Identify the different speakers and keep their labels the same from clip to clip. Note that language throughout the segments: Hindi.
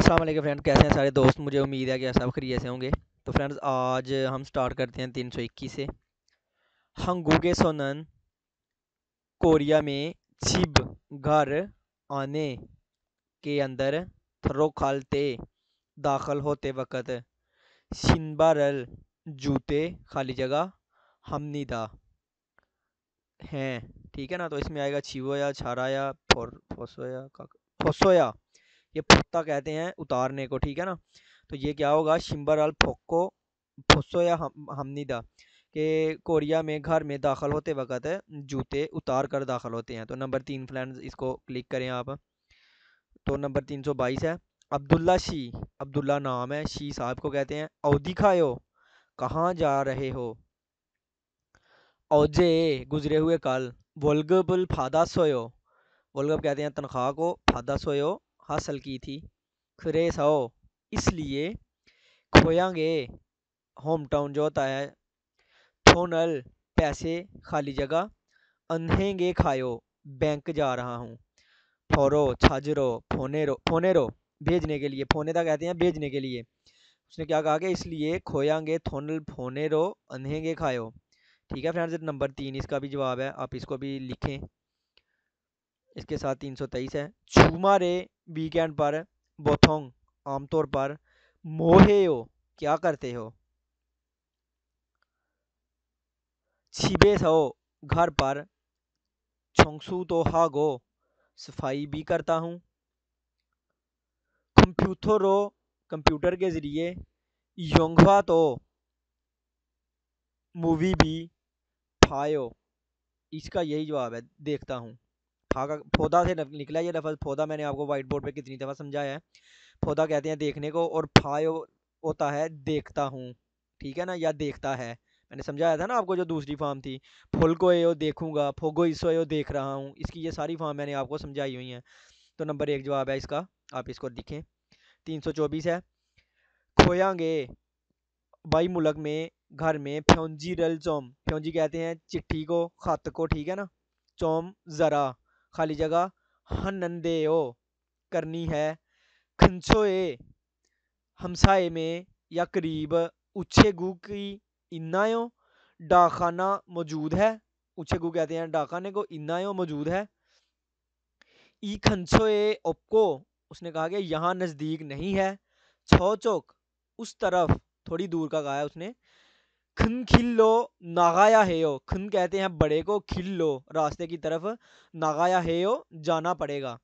Speaker 1: असलम फ्रेंड कैसे हैं सारे दोस्त मुझे उम्मीद है कि सब खरीय से होंगे तो फ्रेंड्स आज हम स्टार्ट करते हैं तीन सौ इक्कीस से हंगूगे सोनन कोरिया में छिब घर आने के अंदर खालते दाखिल होते वक़्त शिनबारल जूते खाली जगह हमनीदा हैं ठीक है ना तो इसमें आएगा या छारा या फोर फोसोया फोसोया ये पुख्ता कहते हैं उतारने को ठीक है ना तो ये क्या होगा शिम्बर अल फोको फोसो या हम हमनीदा के कोरिया में घर में दाखिल होते वक्त जूते उतार कर दाखिल होते हैं तो नंबर तीन फ्रेंड्स इसको क्लिक करें आप तो नंबर तीन सौ बाईस है अब्दुल्ला शी अब्दुल्ला नाम है शी साहब को कहते हैं अवधी खाओ कहाँ जा रहे हो औजे गुजरे हुए कल वोलगबुल फादा सोयो वोलगब कहते हैं तनख्वाह को फादा सोयो हासिल की थी हो इसलिए खोयांगे होम टाउन जो होता है थोनल पैसे खाली जगह अंधेंगे खायो बैंक जा रहा हूँ फोरो छाजरो फोनेरो फोनेरो भेजने के लिए फोने था कहते हैं भेजने के लिए उसने क्या कहा कि इसलिए खोयांगे थोनल फोनेरो अंधेंगे खायो ठीक है फ्रेंड्स नंबर तीन इसका भी जवाब है आप इसको भी लिखें इसके साथ तीन सौ तेईस है छुमा रे वीकेंड पर बोथोंग आमतौर पर मोहे हो क्या करते हो छिबे सो घर पर छोंगसू तो हागो सफाई भी करता हूँ रो कंप्यूटर के ज़रिए योंगवा तो मूवी भी फायो इसका यही जवाब है देखता हूँ फागा पौधा से निकला ये लफ्ज़ पौधा मैंने आपको वाइट बोर्ड पर कितनी दफ़ा समझाया है पौधा कहते हैं देखने को और फा होता है देखता हूँ ठीक है ना या देखता है मैंने समझाया था ना आपको जो दूसरी फार्म थी फुल को ए देखूंगा फोगो इसो वो देख रहा हूँ इसकी ये सारी फार्म मैंने आपको समझाई हुई हैं तो नंबर एक जवाब है इसका आप इसको दिखें तीन सौ चौबीस है खोयांगे बाई मुलक में घर में फ्योंजी रल चौम फ्योंजी कहते हैं चिट्ठी को खत को ठीक है ना चौम ज़रा खाली जगह ओ करनी है खनसोए हमसाए में या करीब उछे गु की यो डाखाना मौजूद है उछे गु कहते हैं डाखाने को यो मौजूद है ई खनसोए ओपको उसने कहा कि यहाँ नज़दीक नहीं है छो चौक उस तरफ थोड़ी दूर का कहा है उसने खन खिल्लो नागाया हेयो खन कहते हैं बड़े को खिल्लो रास्ते की तरफ नागाया हेयो जाना पड़ेगा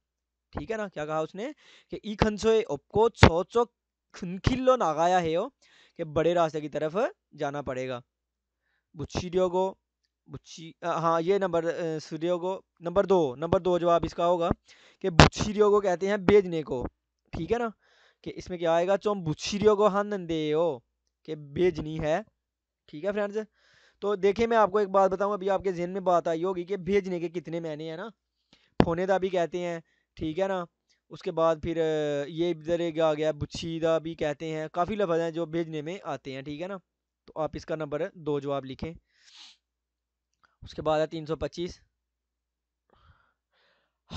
Speaker 1: ठीक है ना क्या कहा उसने कि ई सो ओपको छो चो खन खिल्लो नागाया हेयो कि बड़े रास्ते की तरफ जाना पड़ेगा बुच्छीडियो को बुच्छी हाँ ये नंबर सूर्यो को नंबर दो नंबर दो जवाब इसका होगा कि बुच्छीडियो को कहते हैं भेजने को ठीक है ना कि इसमें क्या आएगा चो बुच्छीडियो को हन दे के बेजनी है ठीक है फ्रेंड्स तो देखिए मैं आपको एक बात बताऊँ अभी आपके जहन में बात आई होगी कि भेजने के कितने महीने हैं ना का भी कहते हैं ठीक है ना उसके बाद फिर ये इधर एक आ गया बुच्छी का भी कहते हैं काफ़ी लफज हैं जो भेजने में आते हैं ठीक है ना तो आप इसका नंबर दो जवाब लिखें उसके बाद है तीन सौ पच्चीस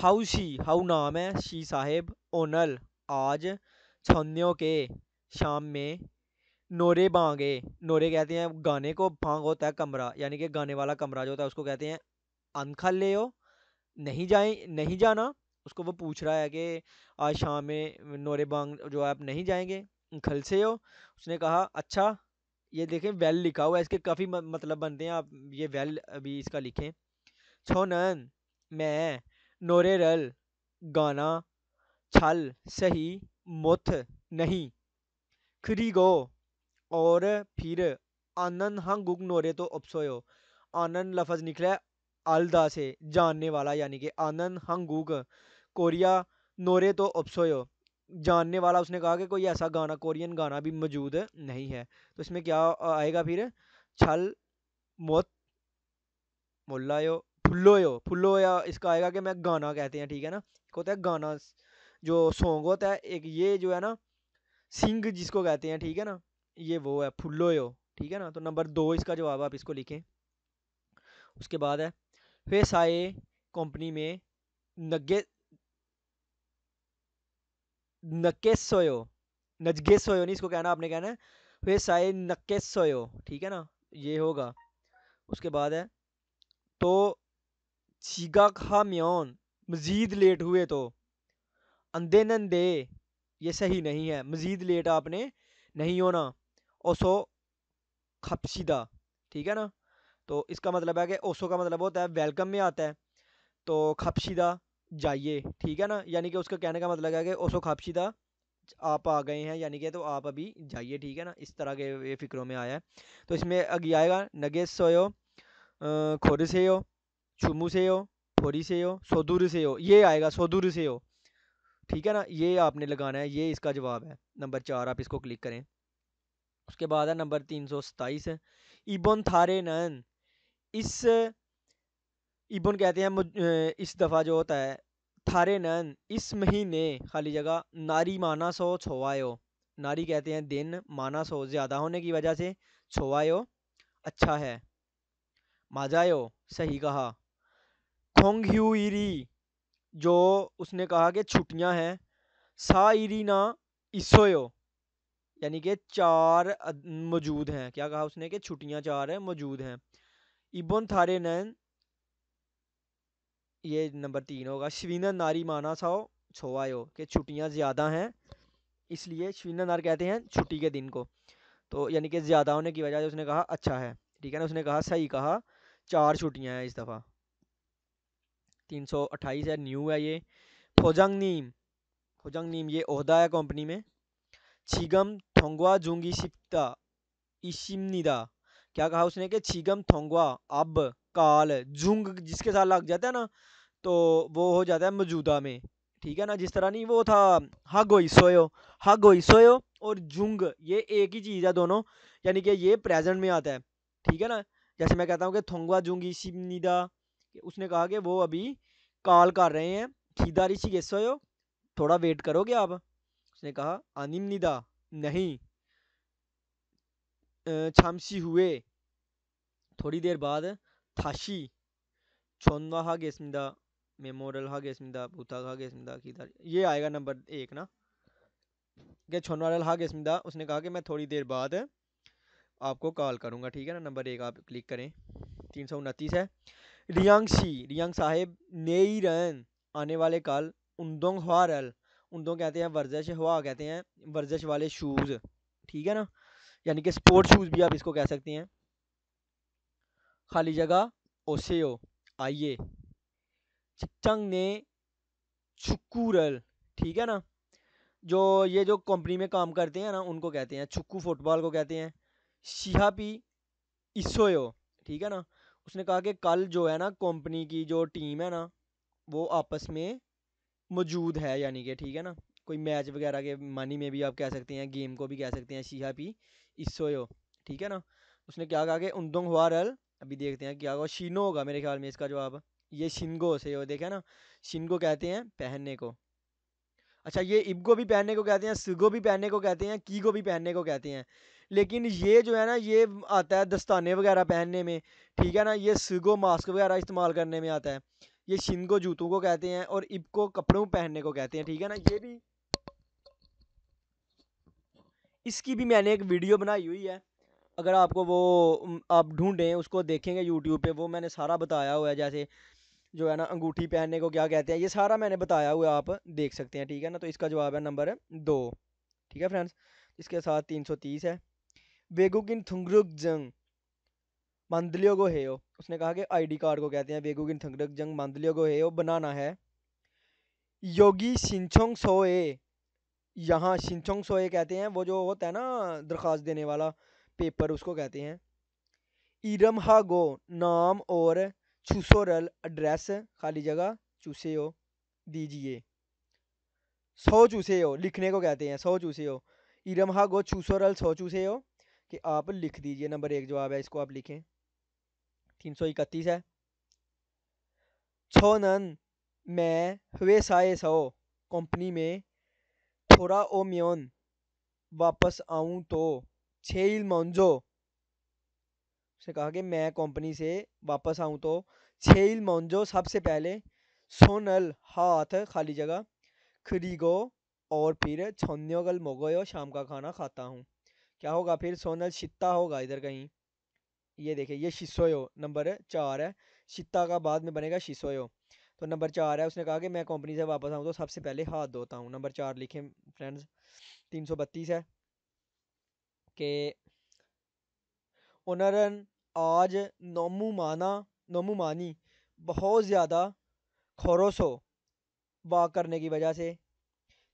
Speaker 1: हाउ शी हाउ नाम है शी साहेब ओनल आज छन्यों के शाम में नोरे बांगे नोरे कहते हैं गाने को भांग होता है कमरा यानी कि गाने वाला कमरा जो होता है उसको कहते हैं अनखल ले हो नहीं जाए नहीं जाना उसको वो पूछ रहा है कि आज शाम में नोरे बांग जो आप नहीं जाएंगे खल से हो उसने कहा अच्छा ये देखें वेल लिखा हुआ है इसके काफ़ी मतलब बनते हैं आप ये वेल अभी इसका लिखें छो नन मैं नोरे रल गाना छल सही मुथ नहीं खरी गो और फिर आनन हंगुक नोरे तो अपसोयो आनन लफज निकला है अलदा से जानने वाला यानी कि आनन हंगुक कोरिया नोरे तो अपसोयो जानने वाला उसने कहा कि कोई ऐसा गाना कोरियन गाना भी मौजूद नहीं है तो इसमें क्या आएगा फिर छल मोत मोल्लायो फुल्लोयो फुल्लो या इसका आएगा कि मैं गाना कहते हैं ठीक है ना एक होता है गाना जो सॉन्ग होता है एक ये जो है ना सिंग जिसको कहते हैं ठीक है ना ये वो है फुल्लोयो ठीक है ना तो नंबर दो इसका जवाब आप इसको लिखें उसके बाद है आए कंपनी में नगे नके सोयो नजगे सोयो नहीं इसको कहना आपने कहना है फेसाए नके सोयो ठीक है ना ये होगा उसके बाद है तो चीगा खा म्योन मज़ीद लेट हुए तो अंधे नंदे ये सही नहीं है मज़ीद लेट आपने नहीं होना ओसो खपशीदा ठीक है ना तो इसका मतलब है कि ओसो का मतलब होता है वेलकम में आता है तो खपशीदा जाइए ठीक है ना यानी कि उसका कहने का मतलब है कि ओसो खपशीदा आप आ गए हैं यानी कि तो आप अभी जाइए ठीक है ना इस तरह के ये फ़िक्रों में आया है तो इसमें अगे आएगा नगे सोयो खुर से हो छुमू से हो फोरी से हो सोदूर से हो ये आएगा सोदूर से हो ठीक है ना ये आपने लगाना है ये इसका जवाब है नंबर चार आप इसको क्लिक करें उसके बाद है नंबर तीन सौ सताईस इबन थारे नैन इस इबन कहते हैं इस दफ़ा जो होता है थारे नैन इस महीने खाली जगह नारी माना सो छोवायो नारी कहते हैं दिन माना सो ज़्यादा होने की वजह से छोवायो अच्छा है माजायो सही कहा खोंग इरी जो उसने कहा कि छुट्टियां हैं सा इरी ना इसोयो यानी कि चार मौजूद हैं क्या कहा उसने कि छुट्टियां चार हैं मौजूद हैं इबन थारे नैन ये नंबर तीन होगा शवीना नारी माना साओ छोवायो कि छुट्टियां ज़्यादा हैं इसलिए शवीना नार कहते हैं छुट्टी के दिन को तो यानी कि ज़्यादा होने की वजह से उसने कहा अच्छा है ठीक है ना उसने कहा सही कहा चार छुट्टियां हैं इस दफ़ा तीन सौ अट्ठाईस है न्यू है ये फोजंग नीम फोजंग नीम ये अहदा है कंपनी में छिगम थोंगवा सिप्ता इशिमनिदा क्या कहा उसने कि छिगम थोंगवा अब काल जुंग जिसके साथ लग जाता है ना तो वो हो जाता है मौजूदा में ठीक है ना जिस तरह नहीं वो था हगोई सोयो हागोई सोयो और जुंग ये एक ही चीज़ है दोनों यानी कि ये प्रेजेंट में आता है ठीक है ना जैसे मैं कहता हूँ कि थोंगवा जुंगी सिमनिदा उसने कहा कि वो अभी कॉल कर रहे हैं खीदारी सी गेसो थोड़ा वेट करोगे आप उसने कहा अनिमनिदा नहीं छामशी हुए थोड़ी देर बाद 다시 전화하겠습니다 मेमोरियल 하겠습니다 부탁하겠습니다 किधर ये आएगा नंबर एक ना कि हा हागेसमिदा उसने कहा कि मैं थोड़ी देर बाद आपको कॉल करूँगा ठीक है ना नंबर एक आप क्लिक करें तीन सौ उनतीस है रियांगशी रियांग साहेब नेई रन आने वाले काल उन्दोंग हवारल उन उनको कहते हैं वर्जिश हवा कहते हैं वर्जिश वाले शूज़ ठीक है ना यानी कि स्पोर्ट शूज़ भी आप इसको कह सकते हैं खाली जगह ओसेओ आइए चंग ने छुक्कूरल ठीक है ना जो ये जो कंपनी में काम करते हैं ना उनको कहते हैं छुक्कू फुटबॉल को कहते हैं पी इसोयो ठीक है ना उसने कहा कि कल जो है ना कंपनी की जो टीम है ना वो आपस में मौजूद है यानी कि ठीक है ना कोई मैच वगैरह के मानी में भी आप कह सकते हैं गेम को भी कह सकते हैं शीहा पी इसोयो ठीक है ना उसने क्या कहा कि उन्दोंग हुआ रल अभी देखते हैं क्या होगा शीनो होगा मेरे ख्याल में इसका जवाब ये शिनगो से हो देखा ना शिनगो कहते हैं पहनने को अच्छा ये इबगो भी पहनने को कहते हैं सिगो भी पहनने को कहते हैं की को भी पहनने को कहते हैं लेकिन ये जो है ना ये आता है दस्ताने वगैरह पहनने में ठीक है ना ये सिगो मास्क वगैरह इस्तेमाल करने में आता है ये शिन को जूतों को कहते हैं और इब को कपड़ों पहनने को कहते हैं ठीक है ना ये भी इसकी भी मैंने एक वीडियो बनाई हुई है अगर आपको वो आप ढूंढें उसको देखेंगे यूट्यूब पे वो मैंने सारा बताया हुआ है जैसे जो है ना अंगूठी पहनने को क्या कहते हैं ये सारा मैंने बताया हुआ आप देख सकते हैं ठीक है ना तो इसका जवाब है नंबर दो ठीक है फ्रेंड्स इसके साथ तीन सौ तीस है वेगुकिन थुंगरुक जंग मांदलियोगो ओ उसने कहा कि आईडी कार्ड को कहते हैं वेगुगिन थंगडक जंग मांदलियोगो हेयो बनाना है योगी सिंचोंग सोए यहाँ सिंचोंग सोए कहते हैं वो जो होता है ना दरख्वास्त देने वाला पेपर उसको कहते हैं इरम हागो नाम और छुसोरल एड्रेस खाली जगह चूसे हो दीजिए सौ चूसे हो लिखने को कहते हैं सौ चूसे हो इरम हागो छुसोरल सौ चूसे हो कि आप लिख दीजिए नंबर एक जवाब है इसको आप लिखें तीन सौ इकतीस है छोनन मैं हुए साए सो कंपनी में थोड़ा ओ म्योन वापस आऊँ तो छे इल मोन्जो उसने कहा कि मैं कंपनी से वापस आऊँ तो छे इल मोन्जो सबसे पहले सोनल हाथ खाली जगह खरीगो और फिर छोन्योगल मोगोयो शाम का खाना खाता हूँ क्या होगा फिर सोनल शित्ता होगा इधर कहीं ये देखिए ये शिशोयो नंबर चार है शिता का बाद में बनेगा शिशोयो तो नंबर चार है उसने कहा कि मैं कंपनी से वापस आऊँ तो सबसे पहले हाथ धोता हूँ नंबर चार लिखे फ्रेंड्स तीन सौ बत्तीस है कि ओनरन आज नोमू माना नोमू मानी बहुत ज़्यादा खोरोसो वाक करने की वजह से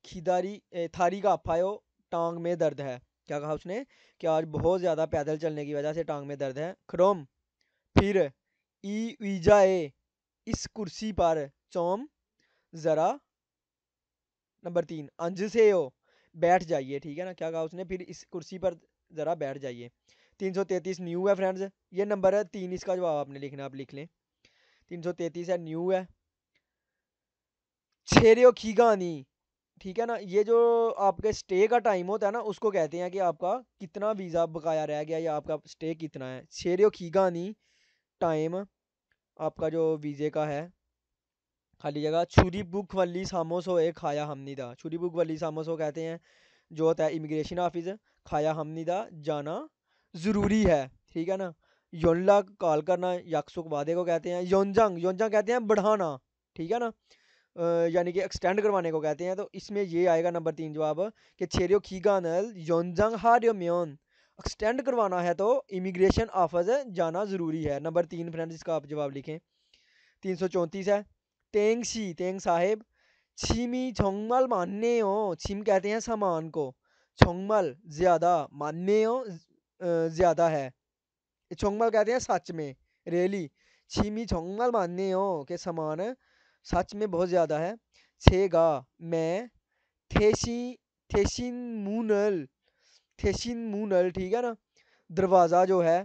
Speaker 1: खिदारी थारी का अफायो टांग में दर्द है क्या कहा उसने कि आज बहुत ज़्यादा पैदल चलने की वजह से टांग में दर्द है खरोम फिर ई वीजा ए इस कुर्सी पर चौम ज़रा नंबर तीन अंज से ओ बैठ जाइए ठीक है ना क्या कहा उसने फिर इस कुर्सी पर ज़रा बैठ जाइए तीन सौ तैंतीस न्यू है फ्रेंड्स ये नंबर है तीन इसका जवाब आपने लिखना आप लिख लें तीन सौ तैंतीस है न्यू है छेरे खीगानी ठीक है ना ये जो आपके स्टे का टाइम होता है ना उसको कहते हैं कि आपका कितना वीज़ा बकाया रह गया या आपका स्टे कितना है शेरियो नहीं टाइम आपका जो वीज़े का है खाली जगह छुरी बुक वली सामोसो एक खाया हमनीदा छुरी बुक वली सामोसो कहते हैं जो होता है इमिग्रेशन ऑफिस खाया हमनीदा जाना ज़रूरी है ठीक है ना योनला कॉल करना यकसुक वादे को कहते हैं योनजंग योनजंग कहते हैं बढ़ाना ठीक है ना यानी कि एक्सटेंड करवाने को कहते हैं तो इसमें ये आएगा नंबर तीन जवाब कि छेरियो खीगानल हार हारियो म्योन एक्सटेंड करवाना है तो इमिग्रेशन ऑफिस जाना ज़रूरी है नंबर तीन फ्रेंड इसका आप जवाब लिखें तीन सौ चौंतीस है तेंग सी तेंग साहेब छीमी छोंगमल मानने हो छीम कहते हैं सामान को छोंगमल ज़्यादा मानने हो ज़्यादा है छोंगमल कहते हैं सच में रेली छीमी छोंगमल मानने हो के सामान सच में बहुत ज़्यादा है छेगा मैं थेसी थेसिन मूनल ठीक है ना दरवाज़ा जो है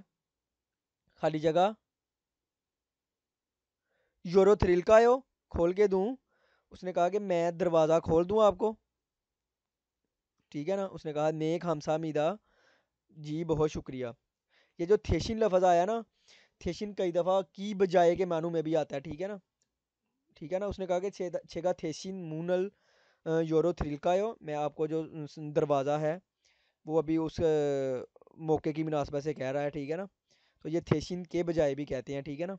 Speaker 1: खाली जगह योरो थ्रिल का यो खोल के दूँ उसने कहा कि मैं दरवाज़ा खोल दूँ आपको ठीक है ना उसने कहा नेक हमसा मीदा जी बहुत शुक्रिया ये जो थेसिन लफज आया ना थेशिन कई दफ़ा की बजाय के मानू में भी आता है ठीक है ना ठीक है ना उसने कहा कि छेगा छेगा थेसिन मूनल योरो मैं आपको जो दरवाज़ा है वो अभी उस मौके की मुनासबत से कह रहा है ठीक है ना तो ये थेसिन के बजाय भी कहते हैं ठीक है ना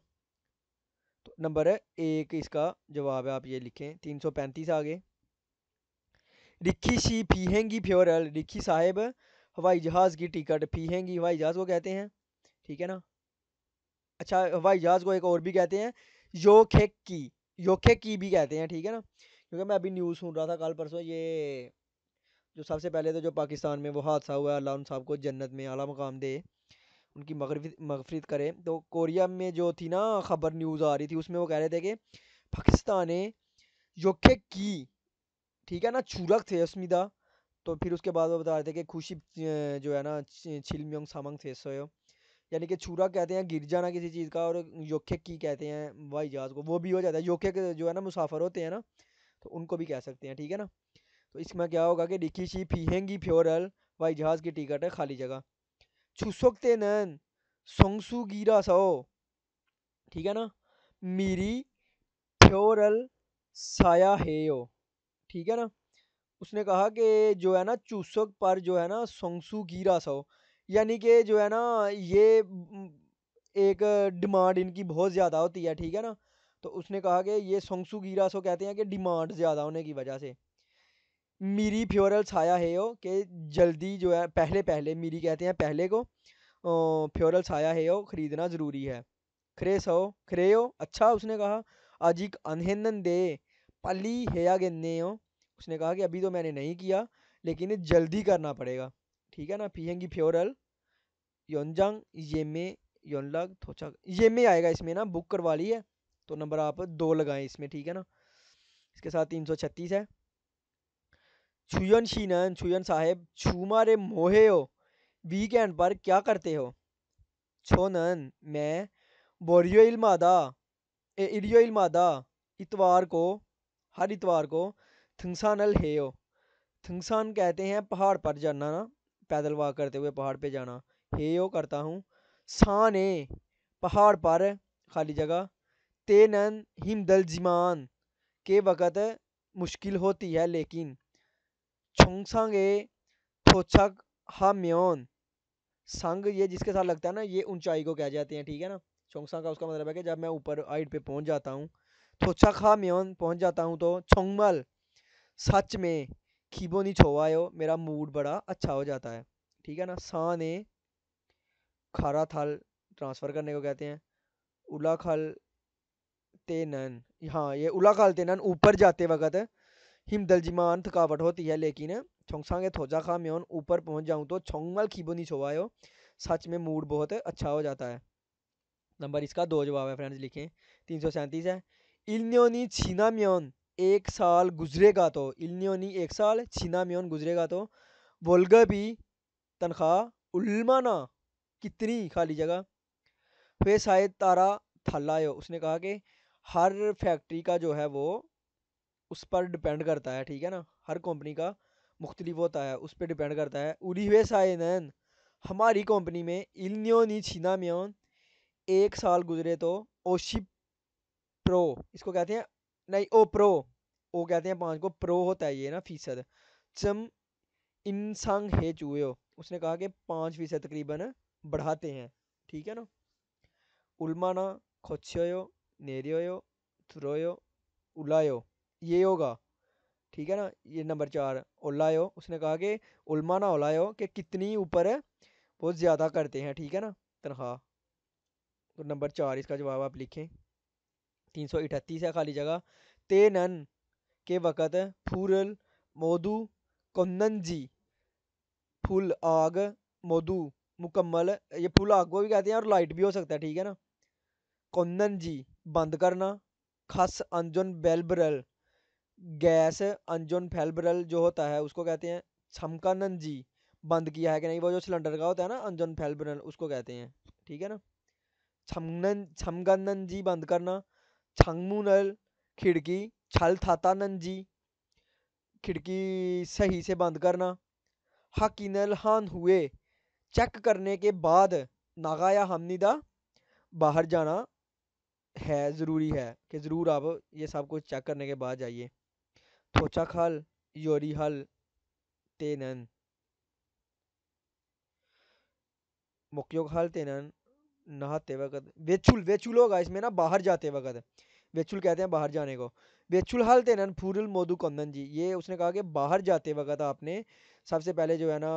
Speaker 1: तो नंबर एक इसका जवाब है आप ये लिखें तीन सौ पैंतीस आगे रिक्खी सी फीहेंगी फ्योरल रिक्खी साहेब हवाई जहाज़ की टिकट फीहेंगी हवाई जहाज़ को कहते हैं ठीक है ना अच्छा हवाई जहाज़ को एक और भी कहते हैं की योखे की भी कहते हैं ठीक है ना क्योंकि मैं अभी न्यूज़ सुन रहा था कल परसों ये जो सबसे पहले तो जो पाकिस्तान में वो हादसा हुआ अल्लाह उन साहब को जन्नत में आला मकाम दे उनकी मगरफ मगफरत करे तो कोरिया में जो थी ना खबर न्यूज़ आ रही थी उसमें वो कह रहे थे कि पाकिस्तान ने योखे की ठीक है ना छूरक थे अस्मिदा तो फिर उसके बाद वो बता रहे थे कि खुशी जो है ना छिलम्योंग सामंग थे सोयो यानी कि छुरा कहते हैं गिर जाना किसी चीज़ का और योखे की कहते हैं हवाई जहाज़ को वो भी हो जाता है योखेक जो है ना मुसाफर होते हैं ना तो उनको भी कह सकते हैं ठीक है ना तो इसमें क्या होगा कि रिकीशी फीहेंगी फ्योरल हवाई जहाज़ की टिकट है खाली जगह छुसोकते नैन सोंगसू गिरा सो ठीक है ना मीरी फ्योरल साया हे ओ ठीक है ना उसने कहा कि जो है ना चूसक पर जो है ना सोंगसू गिरा सो यानी कि जो है ना ये एक डिमांड इनकी बहुत ज़्यादा होती है ठीक है ना तो उसने कहा कि ये सोंगसू गीरा सो कहते हैं कि डिमांड ज़्यादा होने की वजह से मीरी फ्योरल साया है यो कि जल्दी जो है पहले पहले मीरी कहते हैं पहले को फ्योरल साया है हो ख़रीदना ज़रूरी है खरे सो खरे हो अच्छा उसने कहा एक अनहेनन दे पली हेया गेन्ने हो उसने कहा कि अभी तो मैंने नहीं किया लेकिन जल्दी करना पड़ेगा ठीक है ना फिहेंगी फ्योरल योन येमे योनलग ये मे आएगा इसमें ना बुक करवा ली है तो नंबर आप दो लगाएं इसमें ठीक है ना इसके साथ तीन सौ छत्तीस है छुयन शीनन छुयन साहेब रे मोहे हो वीकेंड पर क्या करते हो छोनन मैं बोरियो इलमादा ए इरियो इतवार को हर इतवार को थंगसानल हो थंगसान कहते हैं पहाड़ पर जाना ना पैदल वॉक करते हुए पहाड़ पे जाना हे यो करता हूँ सान पहाड़ पर खाली जगह तेनन हिमदल जिमान के वक़्त मुश्किल होती है लेकिन छोंगसांगे हा म्योन संग ये जिसके साथ लगता है ना ये ऊंचाई को कह जाते हैं ठीक है ना छोंगसा का उसका मतलब है कि जब मैं ऊपर हाइट पे पहुंच जाता हूँ थोचक म्योन पहुंच जाता हूँ तो छोंगमल सच में खीबो नहीं छोवायो मेरा मूड बड़ा अच्छा हो जाता है ठीक है ना सा ने खारा थल ट्रांसफ़र करने को कहते हैं उला ते नन हाँ ये उला ते नन ऊपर जाते वक्त हिमदलजिमान थकावट होती है लेकिन छोंगसांगे थोजा खा म्योन ऊपर पहुंच जाऊं तो छोंगमल खीबो नहीं छोवायो सच में मूड बहुत अच्छा हो जाता है नंबर इसका दो जवाब है फ्रेंड्स लिखें तीन सौ सैंतीस है इन्योनी छीना म्योन एक साल गुजरेगा तो इल्नी एक साल छीना म्योन गुजरेगा तो बोलगा भी तनख्वाह उल्माना कितनी खाली जगह फिर शायद तारा थल्लायो उसने कहा कि हर फैक्ट्री का जो है वो उस पर डिपेंड करता है ठीक है ना हर कंपनी का मुख्तलिफ होता है उस पर डिपेंड करता है उरी हुए नैन हमारी कंपनी में इल्नियो नी छीना म्योन एक साल गुजरे तो ओशिप प्रो इसको कहते हैं नहीं ओ प्रो वो कहते हैं पाँच को प्रो होता है ये ना फीसद चम इंसांग हे चूयो उसने कहा कि पाँच फीसद तकरीबन बढ़ाते हैं ठीक है ना उल्माना खोच्योयो नेरियोयो थुरोयो उलायो ये होगा ठीक है ना ये नंबर चार ओलायो उसने कहा कि उल्मा ना ओलायो कि कितनी ऊपर बहुत ज़्यादा करते हैं ठीक है ना तनख्वाह तो नंबर चार इसका जवाब आप लिखें तीन सौ इकतीस है खाली जगह तेनन के वक़्त फूरल मोदू जी फुल आग मोदु मुकम्मल ये फुल आग को भी कहते हैं और लाइट भी हो सकता है ठीक है ना कोन्नन जी बंद करना खस अंजन बेलबरल गैस अंजन फैलबरल जो होता है उसको कहते हैं छमकानन जी बंद किया है कि नहीं वो जो सिलेंडर का होता है ना अंजन फैलबरल उसको कहते हैं ठीक है ना छमन छमगनन जी बंद करना छंगमूनल खिड़की छल थाता नंजी खिड़की सही से बंद करना हकीनल हान हुए चेक करने के बाद नागा या हमनी दा बाहर जाना है ज़रूरी है कि ज़रूर आप ये सब कुछ चेक करने के बाद जाइए थोचा खाल योरी हल तेनन मुक्योग हाल तेनन नहाते वक्त वेचुल वेचुल होगा इसमें ना बाहर जाते वक्त वेचुल कहते हैं बाहर जाने को वेचुल हल तेनन फूरल मोदु कंदन जी ये उसने कहा कि बाहर जाते वक्त आपने सबसे पहले जो है ना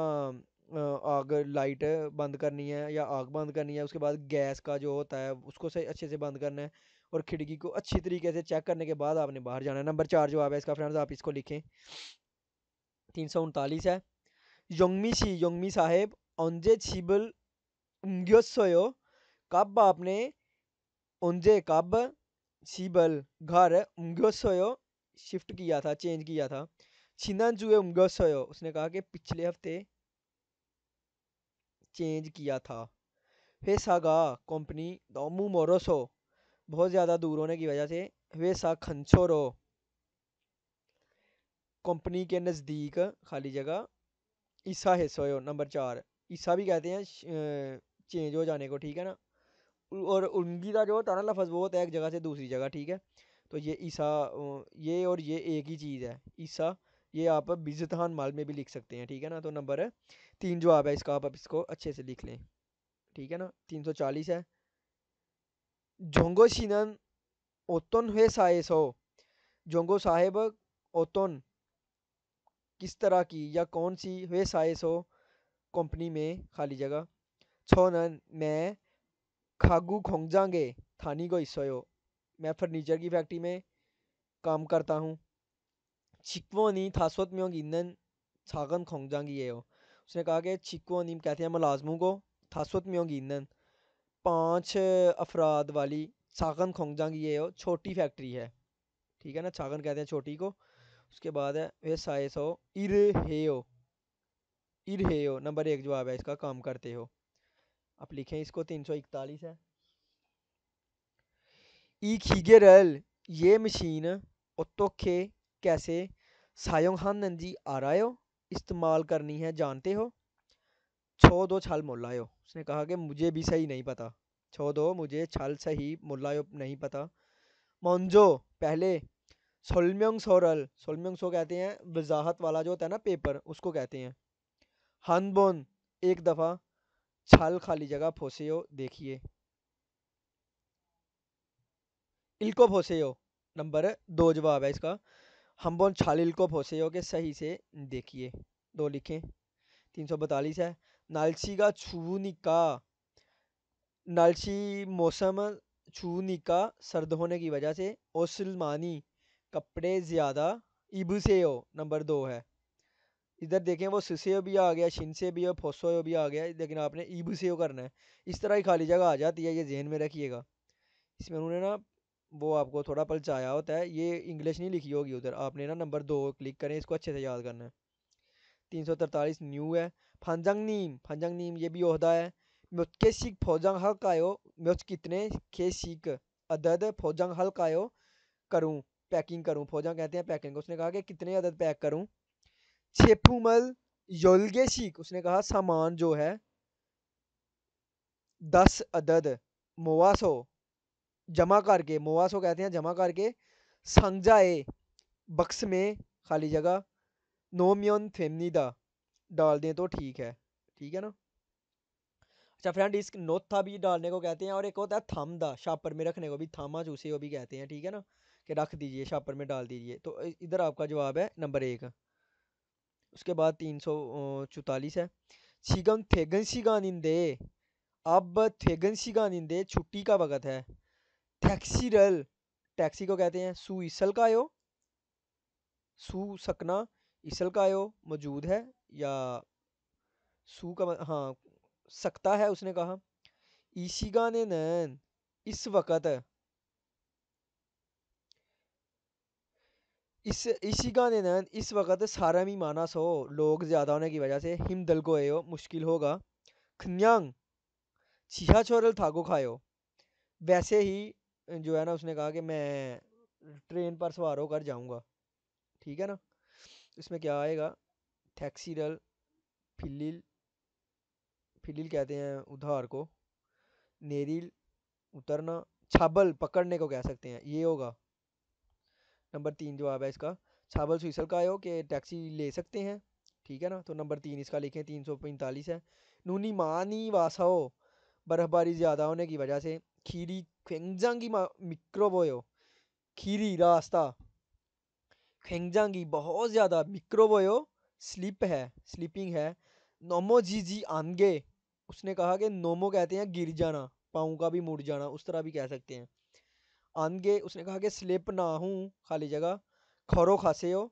Speaker 1: आग लाइट बंद करनी है या आग बंद करनी है उसके बाद गैस का जो होता है उसको से अच्छे से बंद करना है और खिड़की को अच्छी तरीके से चेक करने के बाद आपने बाहर जाना है नंबर चार जवाब है इसका फ्रेंड्स आप इसको लिखें तीन सौ उनतालीस है योंगमी सी योंगमी साहेब ओंजे छिबल उमग्योसोयो कब आपने ओंजे कब सीबल घर उंगसोयो शिफ्ट किया था चेंज किया था जुए उंगसोयो उसने कहा कि पिछले हफ्ते चेंज किया था वे सागा कंपनी 너무 मोरोसो बहुत ज़्यादा दूर होने की वजह से सा खनछोरो कंपनी के नज़दीक खाली जगह ईसा हिस्सो नंबर चार ईसा भी कहते हैं चेंज हो जाने को ठीक है ना और उनकी का जो होता है ना लफज वो होता है एक जगह से दूसरी जगह ठीक है तो ये ईसा ये और ये एक ही चीज़ है ईसा ये आप बिजतहान माल में भी लिख सकते हैं ठीक है ना तो नंबर तीन जो आप है इसका आप इसको अच्छे से लिख लें ठीक है ना तीन सौ चालीस है जोंगो शिनन ओतन हुए साइस सो जोंगो साहेब ओतन किस तरह की या कौन सी हुए साइस सो कंपनी में खाली जगह नन मैं खागू खोंगजांगे गोई सोयो मैं फर्नीचर की फैक्ट्री में काम करता हूँ छिकवो नी थासवत म्योंग ईंधन छागन खोंगजांगी ये उसने कहा कि छिकवो नीम कहते हैं मुलाजमों को थासवत म्योंग ईंधन पाँच अफराद वाली छागन खोंगजांगी ये छोटी फैक्ट्री है ठीक है ना छागन कहते हैं छोटी को उसके बाद है वे साइस हो इर हेयो इर हेयो नंबर एक जवाब है इसका काम करते हो आप लिखें इसको तीन सौ इकतालीस है ई खीगेरल ये मशीन ओतो खे कैसे सायोंग हान नंजी आ रहा हो इस्तेमाल करनी है जानते हो छो दो छाल मोलायो उसने कहा कि मुझे भी सही नहीं पता छो दो मुझे छल सही मोलायो नहीं पता मोन्जो पहले सोलम्योंग सोरल सोलम्योंग सो कहते हैं वजाहत वाला जो होता है ना पेपर उसको कहते हैं हन बोन एक दफ़ा छाल खाली जगह फोसेओ देखिए इल्को फोसेओ नंबर दो जवाब है इसका हम बोन छाल इल्को फोसेओ के सही से देखिए दो लिखे तीन सौ बतालीस है नालसी का छू निका नालसी मौसम छू निका सर्द होने की वजह से ओसलमानी कपड़े ज़्यादा इबसेओ नंबर दो है इधर देखें वो सिसेओ भी आ गया शिनसे भी और फोसोयो भी आ गया लेकिन आपने ईब सेओ करना है इस तरह ही खाली जगह आ जाती है ये जहन में रखिएगा इसमें उन्होंने ना वो आपको थोड़ा पलचाया होता है ये इंग्लिश नहीं लिखी होगी उधर आपने ना नंबर दो क्लिक करें इसको अच्छे से याद करना है तीन सौ तरतालीस न्यू है फंजंग नीम फंजंग नीम ये भी अहदा है के सिख फौजंग हल कायो म्योच कितने के सिख अदद फौजंग हल कायो करूँ पैकिंग करूँ फौजंग कहते हैं पैकिंग उसने कहा कि कितने अदद पैक करूँ छेपुमल योलगेशीक उसने कहा सामान जो है दस अदद मोवासो जमा करके मोवासो कहते हैं जमा करके संजाए बक्स में खाली जगह नोमियन फेमनीदा डाल दें तो ठीक है ठीक है ना अच्छा फ्रेंड इस नोथा भी डालने को कहते हैं और एक होता है थमदा छापर में रखने को भी थामा चूसे वो भी कहते हैं ठीक है ना कि रख दीजिए छापर में डाल दीजिए तो इधर आपका जवाब है नंबर एक उसके बाद तीन सौ चौतालीस है सीगम थेगन सीगा निंदे अब थेगन सीगा निंदे छुट्टी का वक़्त है टैक्सीरल टैक्सी को कहते हैं सू इसल का यो सू सकना इसल का यो मौजूद है या सू का हाँ सकता है उसने कहा ईसीगा ने नैन इस वक़्त इस इसी गाने ने इस वक्त सारा माना सो लोग ज़्यादा होने की वजह से हिम दल को यो मुश्किल होगा खन्यांग छीहा छोरल थागो खायो वैसे ही जो है ना उसने कहा कि मैं ट्रेन पर सवार होकर जाऊंगा ठीक है ना इसमें क्या आएगा थैक्सीरल फिलिल फिलिल कहते हैं उधार को नेरिल उतरना छाबल पकड़ने को कह सकते हैं ये होगा नंबर तीन जवाब है इसका छाबल सुइसल का आयो कि टैक्सी ले सकते हैं ठीक है ना तो नंबर तीन इसका लिखें तीन सौ पैंतालीस है नूनी मानी वासाओ बर्फ़बारी ज़्यादा होने की वजह से खीरी खेंगजांगी मिक्रोवोयो खीरी रास्ता खेंगजांगी बहुत ज़्यादा मिक्रोवोयो स्लिप है स्लीपिंग है नोमो जी जी आनगे उसने कहा कि नोमो कहते हैं गिर जाना पाँव का भी मुड़ जाना उस तरह भी कह सकते हैं आनगे उसने कहा कि स्लिप ना हूँ खाली जगह खरो खासे हो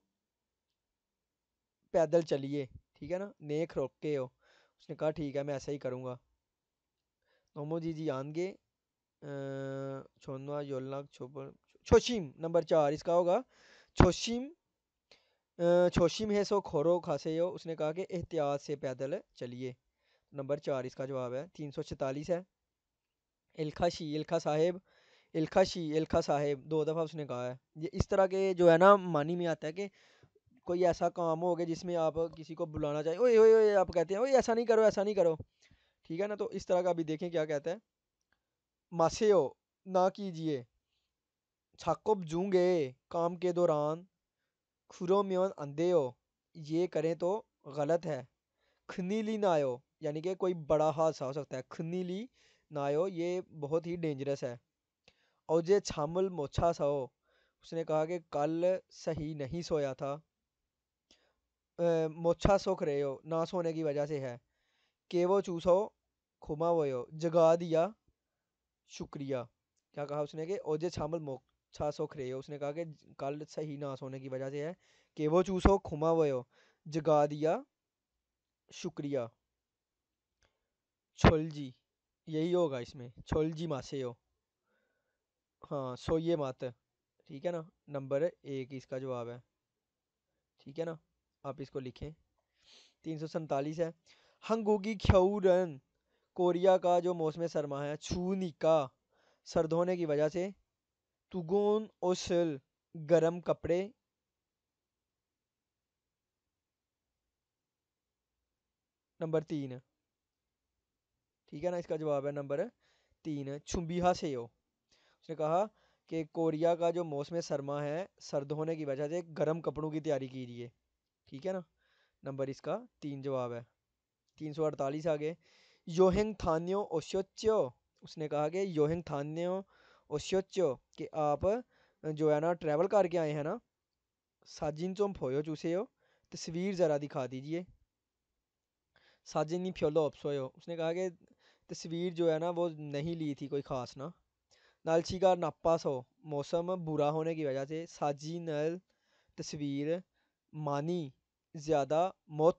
Speaker 1: पैदल चलिए ठीक है ना नेक रोके हो उसने कहा ठीक है मैं ऐसा ही करूँगा नोमो जी जी आनगे छोनवा योलना छोपर छोशिम नंबर चार इसका होगा छोशिम छोशिम है सो खोरो खासे हो उसने कहा कि एहतियात से पैदल चलिए नंबर चार इसका जवाब है तीन सौ छतालीस है इल्खा शी इल्खा साहेब इल्खा शी इल्खा साहेब दो दफ़ा उसने कहा है ये इस तरह के जो है ना मानी में आता है कि कोई ऐसा काम हो गया जिसमें आप किसी को बुलाना चाहिए ओए ओए ओए आप कहते हैं ओए ऐसा नहीं करो ऐसा नहीं करो ठीक है ना तो इस तरह का अभी देखें क्या कहता है मासे हो ना कीजिए छाकुब जूंगे काम के दौरान खुरो में अंधे हो ये करें तो गलत है खनीली ना आयो यानी कि कोई बड़ा हादसा हो सकता है खनीली ना आयो ये बहुत ही डेंजरस है जे छामुल मोछा सो उसने कहा कि कल सही नहीं सोया था मोछा सुख रहे हो ना सोने की वजह से है के वो चूसो खुमा वो यो जगा दिया शुक्रिया क्या कहा उसने कि ओजे छामुल मोछा सुख रहे हो उसने कहा कि कल सही ना सोने की वजह से है के वो चूसो खुमा वो यो जगा दिया शुक्रिया छोल जी यही होगा इसमें छोल जी मासे हो हाँ सोइए मत ठीक है ना नंबर एक इसका जवाब है ठीक है ना आप इसको लिखें तीन सौ सैतालीस है हंगोगी ख्यूरन कोरिया का जो मौसम सरमा है निका सर्द होने की वजह से तुगोन ओसल गर्म कपड़े नंबर तीन ठीक है ना इसका जवाब है नंबर तीन छुम्बीहा से हो उसने कहा कि कोरिया का जो मौसम सरमा है सर्द होने की वजह से गर्म कपड़ों की तैयारी कीजिए ठीक है ना नंबर इसका तीन जवाब है तीन सौ अड़तालीस आगे योहिंग थान्यो ओश्योच्यो उसने कहा कि योहिंग थान्यो ओश्योच्यो कि आप जो है ना ट्रैवल करके आए हैं ना साजिन चोम फोयो चूसे हो तस्वीर ज़रा दिखा दीजिए साजिन नहीं फ्योलो अपसोयो उसने कहा कि तस्वीर जो है ना वो नहीं ली थी कोई ख़ास ना नलछी का नापा सौ मौसम बुरा होने की वजह से साजी नल तस्वीर मानी ज़्यादा मौत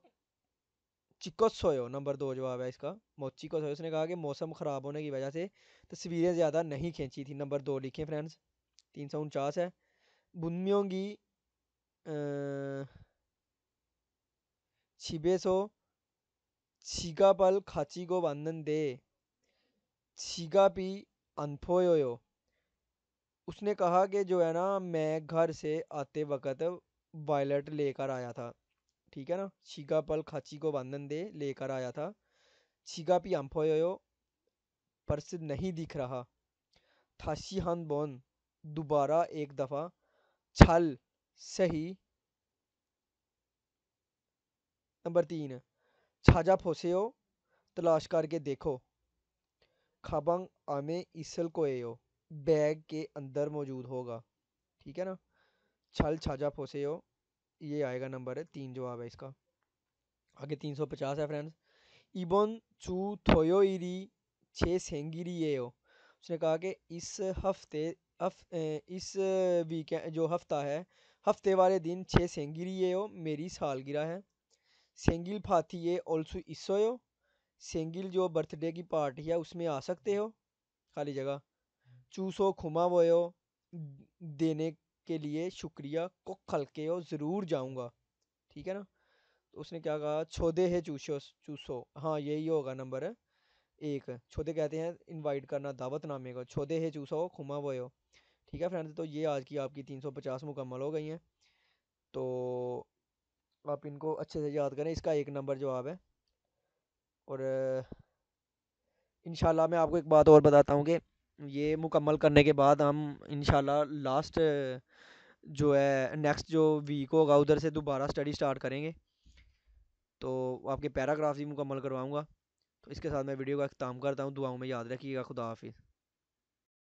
Speaker 1: चिकोत्सोयो नंबर दो जवाब है इसका मोचिकोत्सोयो उसने कहा कि मौसम ख़राब होने की वजह से तस्वीरें ज़्यादा नहीं खींची थी नंबर दो लिखें फ्रेंड्स तीन सौ उनचास है बुनमियों की छिबे सो छिगा पल खाची को बांधन दे छिगा पी अनपोयो उसने कहा कि जो है ना मैं घर से आते वक्त वायलट लेकर आया था ठीक है ना शीगा पल खाची को बंधन दे लेकर आया था शीगा भी अम्पोयो पर्स नहीं दिख रहा था हन बोन दोबारा एक दफ़ा छल सही नंबर तीन छाजा फोसेओ तलाश करके देखो खाबंग अमे इसल कोयो बैग के अंदर मौजूद होगा ठीक है ना छल छाजा फोसेयो ये आएगा नंबर है तीन जवाब है इसका आगे तीन सौ पचास है फ्रेंड्स इबन चू थोयो इरी छे सेंगिरी ये उसने कहा कि इस हफ्ते हफ, इस वीक जो हफ्ता है हफ्ते वाले दिन छः सेंगिरी ये हो मेरी सालगिरह है सेंगिल फाथी ये ऑल्सो इसो हो सेंगिल जो बर्थडे की पार्टी है उसमें आ सकते हो खाली जगह चूसो खुमा वयो देने के लिए शुक्रिया खल के हो ज़रूर जाऊंगा ठीक है ना तो उसने क्या कहा छोदे है चूसो चूसो हाँ यही होगा नंबर एक छोदे कहते हैं इनवाइट करना दावत नामे को छोदे है चूसो खुमा वयो ठीक है फ्रेंड्स तो ये आज की आपकी तीन सौ पचास मुकम्मल हो गई हैं तो आप इनको अच्छे से याद करें इसका एक नंबर जवाब है और इन मैं आपको एक बात और बताता हूँ कि ये मुकम्मल करने के बाद हम इन लास्ट जो है नेक्स्ट जो वीक होगा उधर से दोबारा स्टडी स्टार्ट करेंगे तो आपके पैराग्राफ भी मुकम्मल करवाऊँगा तो इसके साथ मैं वीडियो का अख्ताम करता हूँ दुआओं में याद रखिएगा खुदा हाफिज़